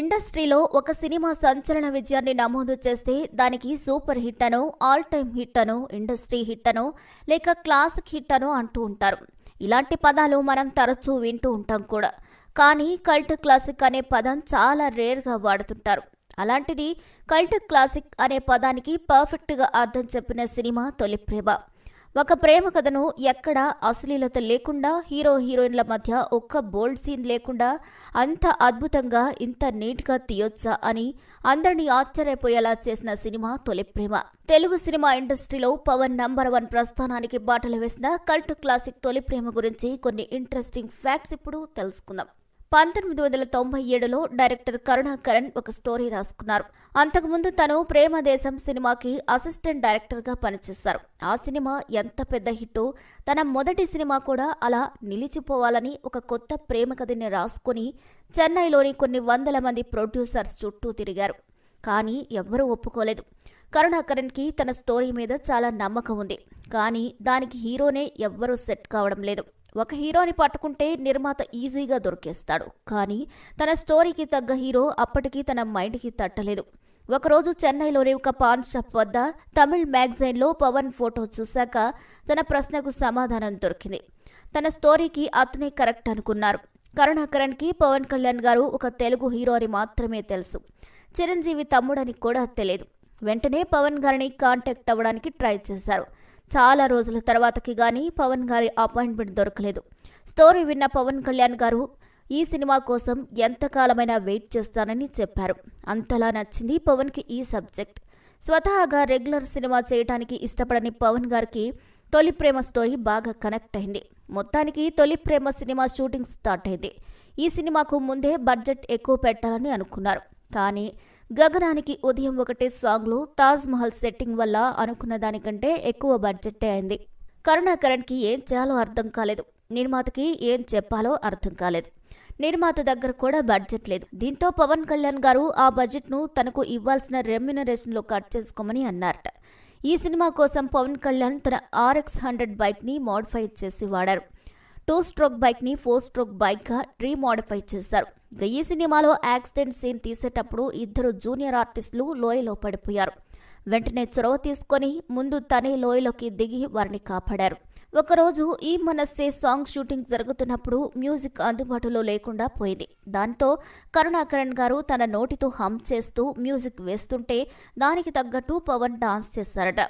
ఇండస్ట్రీలో ఒక సినిమా సంచలన విజయాన్ని నమోదు చేస్తే దానికి సూపర్ హిట్ అనో ఆల్ టైమ్ హిట్ అనో ఇండస్ట్రీ హిట్ అనో లేక క్లాసిక్ హిట్ అనో అంటూ ఉంటారు ఇలాంటి పదాలు మనం తరచూ వింటూ ఉంటాం కూడా కానీ కల్ట్ క్లాసిక్ అనే పదం చాలా రేర్గా వాడుతుంటారు అలాంటిది కల్ట్ క్లాసిక్ అనే పదానికి పర్ఫెక్ట్గా అర్థం చెప్పిన సినిమా తొలి ప్రేమ ఒక ప్రేమ కథను ఎక్కడ అశ్లీలత లేకుండా హీరో హీరోయిన్ల మధ్య ఒక్క బోల్డ్ సీన్ లేకుండా అంత అద్భుతంగా ఇంత నీట్గా తీయొచ్చా అని అందరినీ ఆశ్చర్యపోయేలా చేసిన సినిమా తొలి ప్రేమ తెలుగు సినిమా ఇండస్ట్రీలో పవన్ నంబర్ వన్ ప్రస్థానానికి బాటలు వేసిన కల్ట్ క్లాసిక్ తొలి ప్రేమ గురించి కొన్ని ఇంట్రెస్టింగ్ ఫ్యాక్ట్స్ ఇప్పుడు తెలుసుకుందాం పంతొమ్మిది వందల తొంభై ఏడులో డైరెక్టర్ కరుణాకరణ్ ఒక స్టోరీ రాసుకున్నారు అంతకుముందు తను ప్రేమ దేశం సినిమాకి అసిస్టెంట్ డైరెక్టర్గా పనిచేశారు ఆ సినిమా ఎంత పెద్ద హిట్టో తన మొదటి సినిమా కూడా అలా నిలిచిపోవాలని ఒక కొత్త ప్రేమ కథని రాసుకుని చెన్నైలోని కొన్ని వందల మంది ప్రొడ్యూసర్స్ చుట్టూ తిరిగారు కానీ ఎవ్వరూ ఒప్పుకోలేదు కి తన స్టోరీ మీద చాలా నమ్మకం ఉంది కానీ దానికి హీరోనే ఎవ్వరూ సెట్ కావడం లేదు ఒక హీరోని పట్టుకుంటే నిర్మాత ఈజీగా దొరికేస్తాడు కానీ తన స్టోరీకి తగ్గ హీరో అప్పటికీ తన మైండ్కి తట్టలేదు ఒకరోజు చెన్నైలోని ఒక పాన్ షాప్ వద్ద తమిళ్ మ్యాగజైన్లో పవన్ ఫోటో చూశాక తన ప్రశ్నకు సమాధానం దొరికింది తన స్టోరీకి అతనే కరెక్ట్ అనుకున్నారు కరుణాకరణ్కి పవన్ కళ్యాణ్ గారు ఒక తెలుగు హీరో అని మాత్రమే తెలుసు చిరంజీవి తమ్ముడని కూడా తెలియదు వెంటనే పవన్ గారిని కాంటాక్ట్ అవ్వడానికి ట్రై చేశారు చాలా రోజుల తర్వాతకి కానీ పవన్ గారి అపాయింట్మెంట్ దొరకలేదు స్టోరీ విన్న పవన్ కళ్యాణ్ గారు ఈ సినిమా కోసం ఎంతకాలమైనా వెయిట్ చేస్తానని చెప్పారు అంతలా నచ్చింది పవన్కి ఈ సబ్జెక్ట్ స్వతహాగా రెగ్యులర్ సినిమా చేయటానికి ఇష్టపడని పవన్ గారికి తొలి ప్రేమ స్టోరీ బాగా కనెక్ట్ అయింది మొత్తానికి తొలి ప్రేమ సినిమా షూటింగ్ స్టార్ట్ అయింది ఈ సినిమాకు ముందే బడ్జెట్ ఎక్కువ పెట్టాలని అనుకున్నారు కానీ గగనానికి ఉదయం ఒకటే సాంగ్లో తాజ్ మహల్ సెట్టింగ్ వల్ల అనుకున్న దానికంటే ఎక్కువ బడ్జెట్ అయింది కరుణాకరణ్కి ఏం చేయాలో అర్థం కాలేదు నిర్మాతకి ఏం చెప్పాలో అర్థం కాలేదు నిర్మాత దగ్గర కూడా బడ్జెట్ లేదు దీంతో పవన్ కళ్యాణ్ గారు ఆ బడ్జెట్ను తనకు ఇవ్వాల్సిన రెమ్యునరేషన్లో కట్ చేసుకోమని అన్నారట ఈ సినిమా కోసం పవన్ కళ్యాణ్ తన ఆర్ఎక్స్ హండ్రెడ్ బైక్ని మోడిఫై చేసి వాడారు టూ స్ట్రోక్ బైక్ని ఫోర్ స్ట్రోక్ బైక్గా రీమోడిఫై చేశారు ఈ సినిమాలో యాక్సిడెంట్ సీన్ తీసేటప్పుడు ఇద్దరు జూనియర్ ఆర్టిస్టులు లోయలో పడిపోయారు వెంటనే చొరవ తీసుకొని ముందు తనే లోయలోకి దిగి వారిని కాపాడారు ఒకరోజు ఈ మనస్సే సాంగ్ షూటింగ్ జరుగుతున్నప్పుడు మ్యూజిక్ అందుబాటులో లేకుండా పోయింది దాంతో కరుణాకరణ్ గారు తన నోటితో హమ్ చేస్తూ మ్యూజిక్ వేస్తుంటే దానికి తగ్గట్టు పవన్ డాన్స్ చేశారట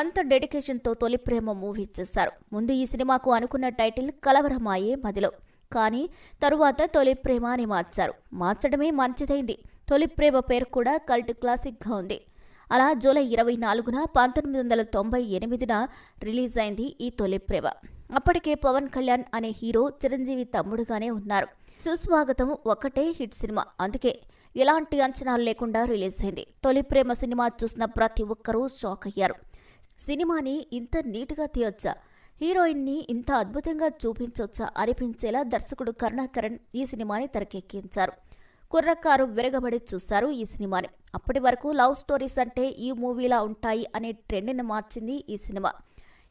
అంత డెడికేషన్తో తొలి ప్రేమ మూవీ చేశారు ముందు ఈ సినిమాకు అనుకున్న టైటిల్ కలవరమాయే మదిలో కానీ తరువాత తొలి ప్రేమ అని మార్చారు మార్చడమే మంచిదైంది తొలి ప్రేమ పేరు కూడా కల్ట్ క్లాసిక్గా ఉంది అలా జూలై ఇరవై నాలుగున పంతొమ్మిది వందల తొంభై ఎనిమిదిన రిలీజ్ అయింది ఈ తొలి ప్రేమ అప్పటికే పవన్ కళ్యాణ్ అనే హీరో చిరంజీవి తమ్ముడుగానే ఉన్నారు సుస్వాగతం ఒకటే హిట్ సినిమా అందుకే ఎలాంటి అంచనాలు లేకుండా రిలీజ్ అయింది తొలి ప్రేమ సినిమా చూసిన ప్రతి ఒక్కరూ షాక్ అయ్యారు సినిమాని ఇంత నీట్గా తీయొచ్చా హీరోయిన్ని ఇంత అద్భుతంగా చూపించొచ్చా అనిపించేలా దర్శకుడు కరుణాకరణ్ ఈ సినిమాని తెరకెక్కించారు కుర్రకారు విరగబడి చూశారు ఈ సినిమాని అప్పటి వరకు లవ్ స్టోరీస్ అంటే ఈ మూవీలా ఉంటాయి అనే ట్రెండ్ని మార్చింది ఈ సినిమా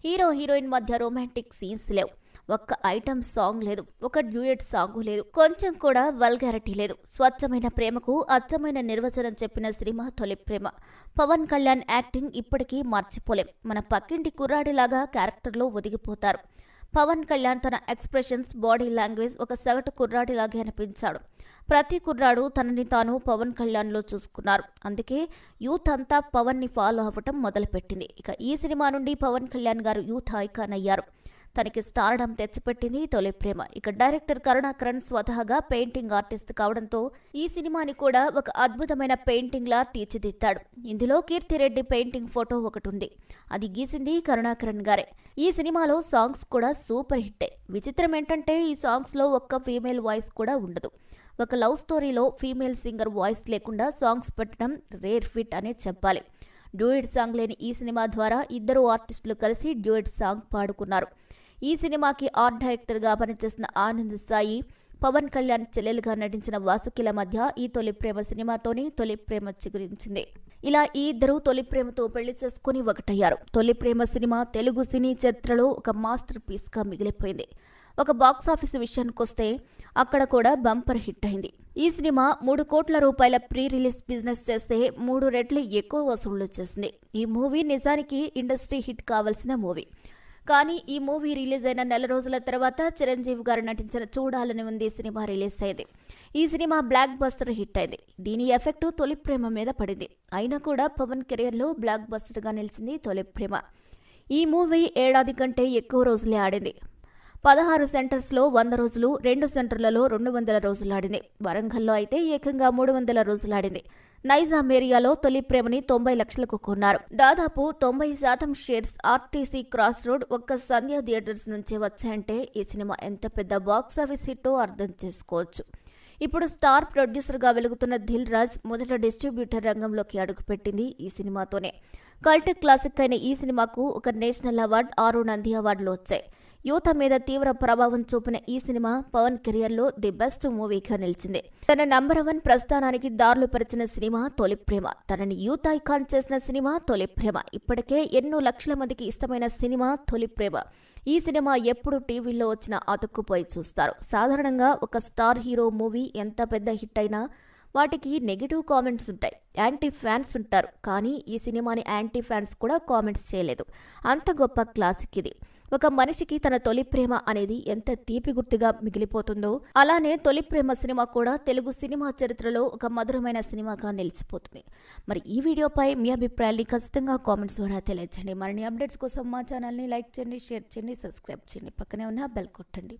హీరో హీరోయిన్ మధ్య రొమాంటిక్ సీన్స్ లేవు ఒక్క ఐటమ్ సాంగ్ లేదు ఒక డ్యూయట్ సాంగ్ లేదు కొంచెం కూడా వల్గారిటీ లేదు స్వచ్ఛమైన ప్రేమకు అచ్చమైన నిర్వచనం చెప్పిన సినిమా తొలి ప్రేమ పవన్ కళ్యాణ్ యాక్టింగ్ ఇప్పటికీ మర్చిపోలేం మన పక్కింటి కుర్రాడిలాగా క్యారెక్టర్లో ఒదిగిపోతారు పవన్ కళ్యాణ్ తన ఎక్స్ప్రెషన్స్ బాడీ లాంగ్వేజ్ ఒక సగటు కుర్రాడిలాగే అనిపించాడు ప్రతి కుర్రాడు తనని తాను పవన్ కళ్యాణ్లో చూసుకున్నారు అందుకే యూత్ అంతా పవన్ని ఫాలో అవ్వటం మొదలుపెట్టింది ఇక ఈ సినిమా నుండి పవన్ కళ్యాణ్ గారు యూత్ ఐకాన్ అయ్యారు తనకి స్టారడం తెచ్చిపెట్టింది తొలి ప్రేమ ఇక డైరెక్టర్ కరుణాకరణ్ స్వతహాగా పెయింటింగ్ ఆర్టిస్ట్ కావడంతో ఈ సినిమాని కూడా ఒక అద్భుతమైన పెయింటింగ్ లా తీర్చిదిద్దాడు ఇందులో కీర్తిరెడ్డి పెయింటింగ్ ఫోటో ఒకటి ఉంది అది గీసింది కరుణాకరణ్ గారే ఈ సినిమాలో సాంగ్స్ కూడా సూపర్ హిట్టే విచిత్రం ఏంటంటే ఈ సాంగ్స్ లో ఒక్క ఫీమేల్ వాయిస్ కూడా ఉండదు ఒక లవ్ స్టోరీలో ఫీమేల్ సింగర్ వాయిస్ లేకుండా సాంగ్స్ పెట్టడం రేర్ ఫిట్ అనే చెప్పాలి డ్యూయిట్ సాంగ్ లేని ఈ సినిమా ద్వారా ఇద్దరు ఆర్టిస్టులు కలిసి డ్యూయెట్ సాంగ్ పాడుకున్నారు ఈ సినిమాకి ఆర్ట్ డైరెక్టర్గా పనిచేసిన ఆనంద్ సాయి పవన్ కళ్యాణ్ చెల్లెలుగా నటించిన వాసుకిల మధ్య ఈ తొలి ప్రేమ సినిమాతోనే తొలి ప్రేమ చిగురించింది ఇలా ఈ ఇద్దరు తొలి ప్రేమతో పెళ్లి చేసుకుని ఒకటయ్యారు తొలి ప్రేమ సినిమా తెలుగు సినీ చరిత్రలో ఒక మాస్టర్ పీస్గా మిగిలిపోయింది ఒక బాక్స్ విషయానికి విషయానికొస్తే అక్కడ కూడా బంపర్ హిట్ అయింది ఈ సినిమా మూడు కోట్ల రూపాయల ప్రీ రిలీజ్ బిజినెస్ చేస్తే మూడు రెట్లు ఎక్కువ వసూళ్లు చేసింది ఈ మూవీ నిజానికి ఇండస్ట్రీ హిట్ కావాల్సిన మూవీ కానీ ఈ మూవీ రిలీజ్ అయిన నెల రోజుల తర్వాత చిరంజీవి గారు నటించిన చూడాలని ఉంది సినిమా రిలీజ్ అయింది ఈ సినిమా బ్లాక్ బస్టర్ హిట్ అయింది దీని ఎఫెక్ట్ తొలి ప్రేమ మీద పడింది అయినా కూడా పవన్ కెరియర్లో బ్లాక్ బస్టర్గా నిలిచింది తొలి ప్రేమ ఈ మూవీ ఏడాది కంటే ఎక్కువ రోజులే ఆడింది పదహారు సెంటర్స్లో వంద రోజులు రెండు సెంటర్లలో రెండు వందల రోజులు ఆడింది వరంగల్లో అయితే ఏకంగా మూడు వందల రోజులు ఆడింది నైజాం ఏరియాలో తొలి ప్రేమని తొంభై లక్షలకు కొన్నారు దాదాపు తొంభై శాతం షేర్స్ ఆర్టీసీ క్రాస్ రోడ్ ఒక్క సంధ్య థియేటర్స్ నుంచే వచ్చాయంటే ఈ సినిమా ఎంత పెద్ద బాక్స్ ఆఫీస్ హిట్టో అర్థం చేసుకోవచ్చు ఇప్పుడు స్టార్ ప్రొడ్యూసర్గా వెలుగుతున్న దిల్ రాజ్ మొదట డిస్ట్రిబ్యూటర్ రంగంలోకి అడుగుపెట్టింది ఈ సినిమాతోనే కల్ట్ క్లాసిక్ అయిన ఈ సినిమాకు ఒక నేషనల్ అవార్డు ఆరు నంది అవార్డులు వచ్చాయి యూత మీద తీవ్ర ప్రభావం చూపిన ఈ సినిమా పవన్ కెరియర్లో ది బెస్ట్ మూవీగా నిలిచింది తన నంబర్ వన్ ప్రస్థానానికి దారులు పరిచిన సినిమా తొలి ప్రేమ తనని యూత్ ఐకాన్ చేసిన సినిమా తొలి ప్రేమ ఇప్పటికే ఎన్నో లక్షల మందికి ఇష్టమైన సినిమా తొలి ప్రేమ ఈ సినిమా ఎప్పుడు టీవీలో వచ్చినా అతుక్కుపోయి చూస్తారు సాధారణంగా ఒక స్టార్ హీరో మూవీ ఎంత పెద్ద హిట్ అయినా వాటికి నెగిటివ్ కామెంట్స్ ఉంటాయి యాంటీ ఫ్యాన్స్ ఉంటారు కానీ ఈ సినిమాని యాంటీ ఫ్యాన్స్ కూడా కామెంట్స్ చేయలేదు అంత గొప్ప క్లాసిక్ ఇది ఒక మనిషికి తన తొలి ప్రేమ అనేది ఎంత తీపి గుర్తుగా మిగిలిపోతుందో అలానే తొలి ప్రేమ సినిమా కూడా తెలుగు సినిమా చరిత్రలో ఒక మధురమైన సినిమాగా నిలిచిపోతుంది మరి ఈ వీడియోపై మీ అభిప్రాయాన్ని ఖచ్చితంగా కామెంట్స్ ద్వారా తెలియజేయండి మరిన్ని అప్డేట్స్ కోసం మా ఛానల్ని లైక్ చేయండి షేర్ చేయండి సబ్స్క్రైబ్ చేయండి పక్కనే ఉన్న బెల్ కొట్టండి